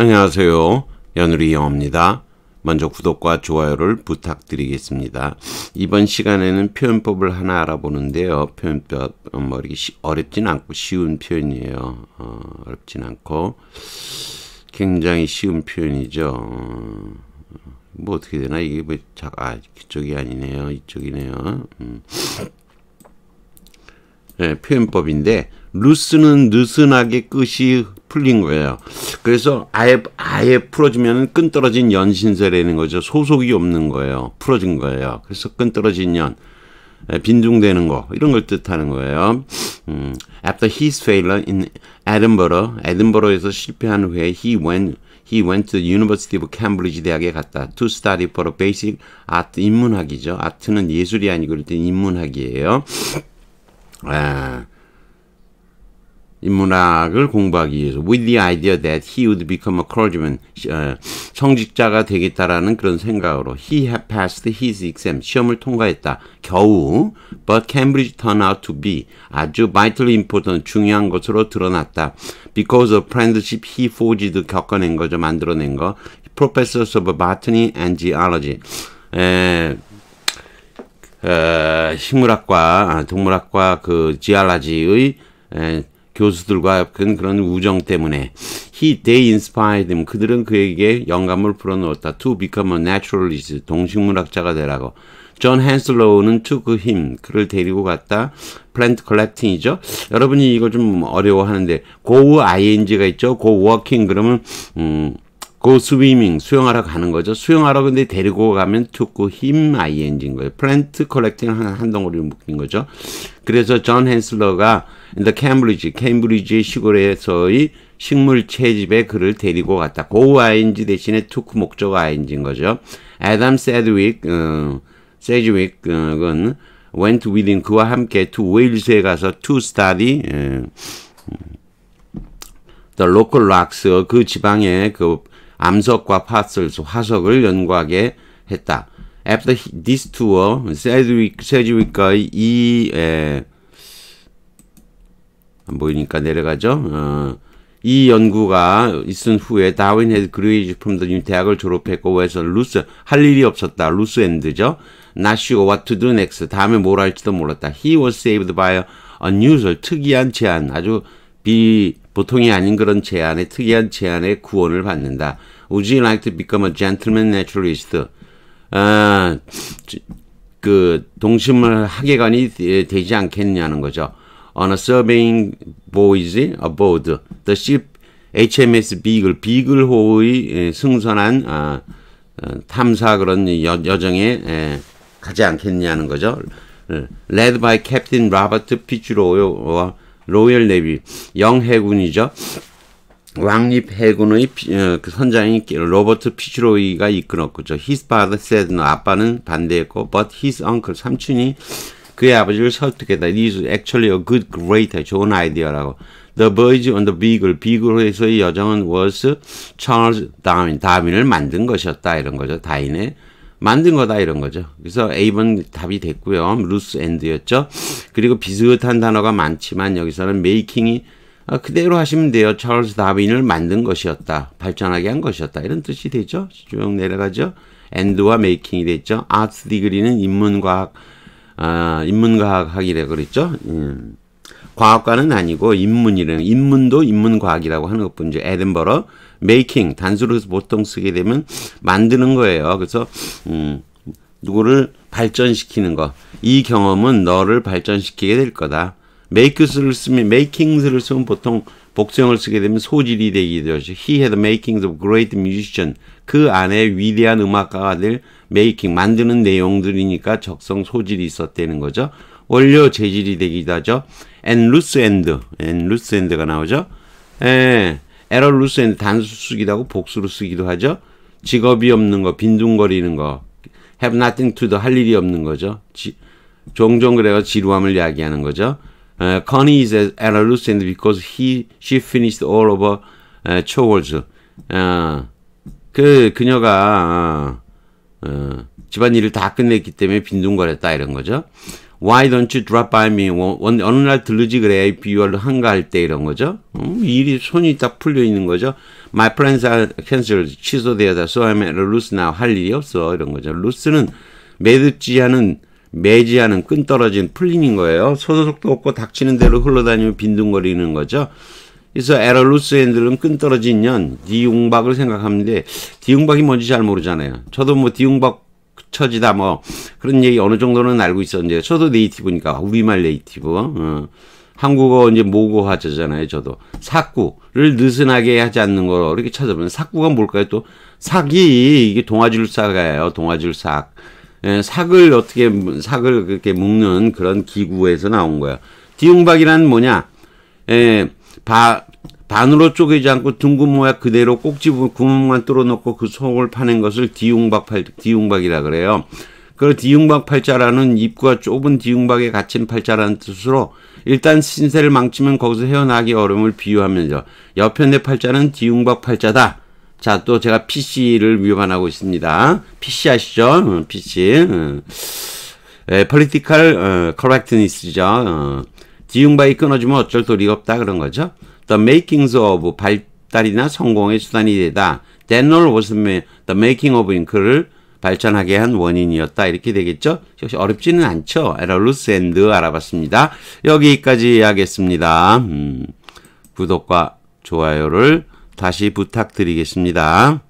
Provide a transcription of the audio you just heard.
안녕하세요. 연우리 영어입니다. 먼저 구독과 좋아요를 부탁드리겠습니다. 이번 시간에는 표현법을 하나 알아보는데요. 표현법 어, 뭐 이렇게 시, 어렵진 않고 쉬운 표현이에요. 어, 렵진 않고 굉장히 쉬운 표현이죠. 어, 뭐 어떻게 되나 이게 뭐 자, 아, 그쪽이 아니네요. 이쪽이네요. 음. 네, 표현법인데 루스는 느슨하게 끝이 풀린 거예요. 그래서 아예 아예 풀어지면 끈 떨어진 연 신세라는 거죠. 소속이 없는 거예요. 풀어진 거예요. 그래서 끈 떨어진 연. 빈둥대는 거 이런 걸 뜻하는 거예요. 음, after his failure in Edinburgh, 에든버러에서 실패한 후에 he went he went to University of Cambridge 대학에 갔다. to study for basic art 인문학이죠. 아트는 예술이 아니고 그럴 인문학이에요. 아, 인문학을 공부하기 위해서 with the idea that he would become a clergyman 어, 성직자가 되겠다라는 그런 생각으로 he had passed his exam 시험을 통과했다 겨우 but Cambridge turned out to be 아주 vitally important 중요한 것으로 드러났다 because of friendship he forged 겪어낸 거죠 만들어낸 거 professors of botany and geology 에, 에, 식물학과 동물학과 그 지알라지의 에, 교수들과 겪은 그런 우정 때문에 he they inspired him 그들은 그에게 영감을 불어넣었다 to become a naturalist 동식물학자가 되라고 존 헨슬로우는 took him 그를 데리고 갔다 plant collecting이죠 여러분이 이거 좀 어려워하는데 go ing가 있죠 go walking 그러면 음고 그 스위밍 수영하러 가는 거죠. 수영하러 근데 데리고 가면 투구 힘 ing인 거예요. 플랜트 컬렉팅 한, 덩어리로 묶인 거죠. 그래서 존 헨슬러가 인더 캠브리지 캠브리지 시골에서의 식물 채집에 그를 데리고 갔다. 고 그 ing 대신에 투크 목적 ing인 거죠. 애덤 세드윅 세드윅 그 went within 그와 함께 to 웨일스에 가서 to study 에, 어, 음, the local rocks 어, 그 지방의 그 암석과 파슬스 화석을 연구하게 했다. After this tour, 세드윅과의 이 에, 안 보이니까 내려가죠. 어, 이 연구가 있은 후에 다윈 헤드 그레이지 프더님 대학을 졸업했고 그서 루스 할 일이 없었다. 루스 앤드죠. 나시고 what to do next. 다음에 뭘 할지도 몰랐다. He was saved by a unusual 특이한 제안. 아주 비 보통이 아닌 그런 제안에 특이한 제안에 구원을 받는다. Would you like to become a gentleman naturalist? 아, 그 동심을 하게관이 되지 않겠냐는 거죠. On a surveying boys aboard the ship HMS 비글, 비글호의 승선한 아, 탐사 그런 여, 여정에 에, 가지 않겠냐는 거죠. Led by Captain Robert Pichro와 로열 네비 영해군이죠. 왕립 해군의 선장인 로버트 피치로이가 이끌었고, 저 his father said no. 아빠는 반대했고, but his uncle 삼촌이 그의 아버지를 설득했다. This is actually a good, great, 좋은 아이디어라고. The Boys on the Beagle, 비글에서의 여정은 was Charles Darwin, 다윈을 만든 것이었다 이런 거죠. 다윈의 만든 거다 이런 거죠. 그래서 A번 답이 됐고요. 루스 엔드였죠. 그리고 비슷한 단어가 많지만 여기서는 메이킹이 아, 그대로 하시면 돼요. 찰스 다빈을 만든 것이었다. 발전하게 한 것이었다. 이런 뜻이 되죠. 쭉 내려가죠. 엔드와 메이킹이 됐죠. 아트 디그리는 인문과학, 아, 인문과학학이라고 그랬죠. 음. 과학과는 아니고 인문이래요 인문도 인문과학이라고 하는 것뿐이죠. 에든버러 메이킹 단수로 보통 쓰게 되면 만드는 거예요. 그래서 음, 누구를 발전시키는 거. 이 경험은 너를 발전시키게 될 거다. 메이크스를 쓰면 메이킹스를 쓰면 보통 복수형을 쓰게 되면 소질이 되기도 하죠. He had makings of great musician. 그 안에 위대한 음악가가 될 메이킹 만드는 내용들이니까 적성 소질이 있었다는 거죠. 원료 재질이 되기도 하죠. 앤 루스 엔드 앤 루스 엔드가 나오죠. 에, 에럴 루스 엔드 단수 쓰기도 하고 복수로 쓰기도 하죠. 직업이 없는 거, 빈둥거리는 거, have nothing to do 할 일이 없는 거죠. 지, 종종 그래가 지루함을 이야기하는 거죠. 에, 예, h Connie is at a loose end because he, she finished all of her u 예, chores. u 아, 그 그녀가 어, 집안일을 다 끝냈기 때문에 빈둥거렸다 이런 거죠. Why don't you drop by me? 어느, 어느 날 들르지 그래. 비월 한가할 때 이런 거죠. 음, 일이 손이 딱 풀려 있는 거죠. My plans are cancelled. 취소되었다. So I'm at a loose now. 할 일이 없어. 이런 거죠. loose는 매듭지 않은 매지 않은 끈 떨어진 풀린인 거예요. 소도속도 없고 닥치는 대로 흘러다니면 빈둥거리는 거죠. 그래서 에럴루스 핸들은 끈 떨어진 년, 디웅박을 생각하는데, 디웅박이 뭔지 잘 모르잖아요. 저도 뭐 디웅박 처지다 뭐 그런 얘기 어느 정도는 알고 있었는데 저도 네이티브니까 우리말 네이티브 어. 한국어 이제 모국어 화제잖아요 저도 사구를 느슨하게 하지 않는 거 이렇게 찾아보면 사구가 뭘까요 또 사기 이게 동아줄사가요 동아줄삭 예, 삭을 어떻게 삭을 그렇게 묶는 그런 기구에서 나온 거예 디웅박이란 뭐냐 예, 바 반으로 쪼개지 않고 둥근 모양 그대로 꼭지 부분 구멍만 뚫어놓고 그 속을 파낸 것을 디웅박팔, 디웅박이라 그래요. 그걸 디웅박 팔자라는 입구가 좁은 디웅박에 갇힌 팔자라는 뜻으로 일단 신세를 망치면 거기서 헤어나기 어려움을 비유하면서 옆에 내 팔자는 디웅박 팔자다. 자, 또 제가 PC를 위반하고 있습니다. PC 아시죠? 어, PC. 어. 에, political 어, correctness죠. 디웅박이 끊어지면 어쩔 도리가 없다 그런 거죠. The makings of 발달이나 성공의 수단이 되다. t a n o w l was the making of인 그를 발전하게 한 원인이었다. 이렇게 되겠죠? 역시 어렵지는 않죠? 에럴루스 앤드 알아봤습니다. 여기까지 하겠습니다. 음, 구독과 좋아요를 다시 부탁드리겠습니다.